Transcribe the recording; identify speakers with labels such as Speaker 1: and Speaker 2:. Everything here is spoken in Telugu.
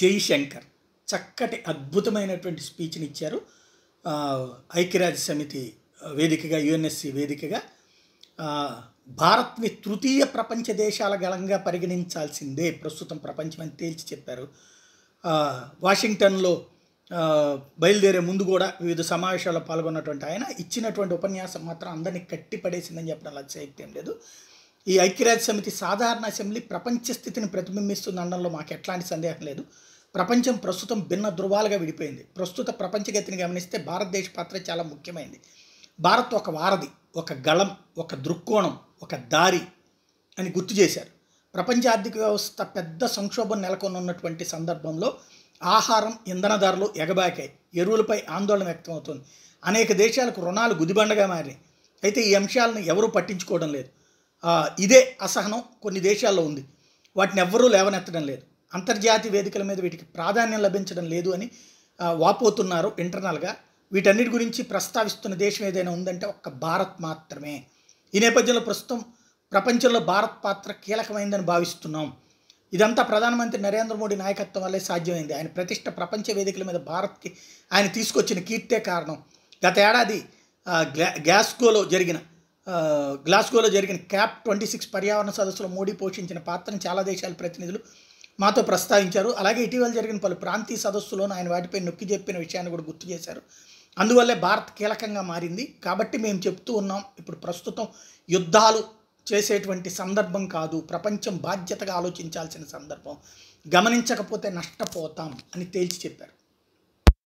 Speaker 1: జైశంకర్ చక్కటి అద్భుతమైనటువంటి స్పీచ్ని ఇచ్చారు ఐక్యరాజ్య సమితి వేదికగా యుఎన్ఎస్సి వేదికగా భారత్ని తృతీయ ప్రపంచ దేశాల గళంగా పరిగణించాల్సిందే ప్రస్తుతం ప్రపంచం అని తేల్చి చెప్పారు వాషింగ్టన్లో బయలుదేరే ముందు కూడా వివిధ సమావేశాల్లో పాల్గొన్నటువంటి ఆయన ఇచ్చినటువంటి ఉపన్యాసం మాత్రం అందరినీ కట్టిపడేసిందని చెప్పడం అలా లేదు ఈ ఐక్యరాజ్య సమితి సాధారణ అసెంబ్లీ ప్రపంచ స్థితిని ప్రతిబింబిస్తుంది అనడంలో మాకు ఎట్లాంటి సందేహం లేదు ప్రపంచం ప్రస్తుతం భిన్న ధృవాలుగా విడిపోయింది ప్రస్తుత ప్రపంచగతిని గమనిస్తే భారతదేశ పాత్ర చాలా ముఖ్యమైనది భారత్ ఒక వారధి ఒక గళం ఒక దృక్కోణం ఒక దారి అని గుర్తు చేశారు ప్రపంచ ఆర్థిక వ్యవస్థ పెద్ద సంక్షోభం నెలకొని ఉన్నటువంటి సందర్భంలో ఆహారం ఇంధన ధరలు ఎగబాకాయి ఎరువులపై ఆందోళన వ్యక్తమవుతుంది అనేక దేశాలకు రుణాలు గుదిబండగా మారినాయి అయితే ఈ అంశాలను ఎవరూ పట్టించుకోవడం లేదు ఇదే అసహనం కొన్ని దేశాల్లో ఉంది వాటిని ఎవ్వరూ లేవనెత్తడం లేదు అంతర్జాతీయ వేదికల మీద వీటికి ప్రాధాన్యం లభించడం లేదు అని వాపోతున్నారు ఇంటర్నల్గా వీటన్నిటి గురించి ప్రస్తావిస్తున్న దేశం ఏదైనా ఉందంటే ఒక్క భారత్ మాత్రమే ఈ నేపథ్యంలో ప్రస్తుతం ప్రపంచంలో భారత్ పాత్ర కీలకమైందని భావిస్తున్నాం ఇదంతా ప్రధానమంత్రి నరేంద్ర మోడీ నాయకత్వం వల్లే సాధ్యమైంది ఆయన ప్రతిష్ట ప్రపంచ వేదికల మీద భారత్కి ఆయన తీసుకొచ్చిన కీర్తే కారణం గత ఏడాది గ్యాస్కోలో జరిగిన గ్లాస్గోలో జరిగిన క్యాప్ ట్వంటీ సిక్స్ పర్యావరణ సదస్సులో మోడీ పోషించిన పాత్రను చాలా దేశాల ప్రతినిధులు మాతో ప్రస్తావించారు అలాగే ఇటీవల జరిగిన పలు ప్రాంతీయ సదస్సులోనూ ఆయన వాటిపై నొక్కి చెప్పిన విషయాన్ని కూడా గుర్తు చేశారు అందువల్లే భారత్ కీలకంగా మారింది కాబట్టి మేము చెప్తూ ఉన్నాం ఇప్పుడు ప్రస్తుతం యుద్ధాలు చేసేటువంటి సందర్భం కాదు ప్రపంచం బాధ్యతగా ఆలోచించాల్సిన సందర్భం గమనించకపోతే నష్టపోతాం అని తేల్చి చెప్పారు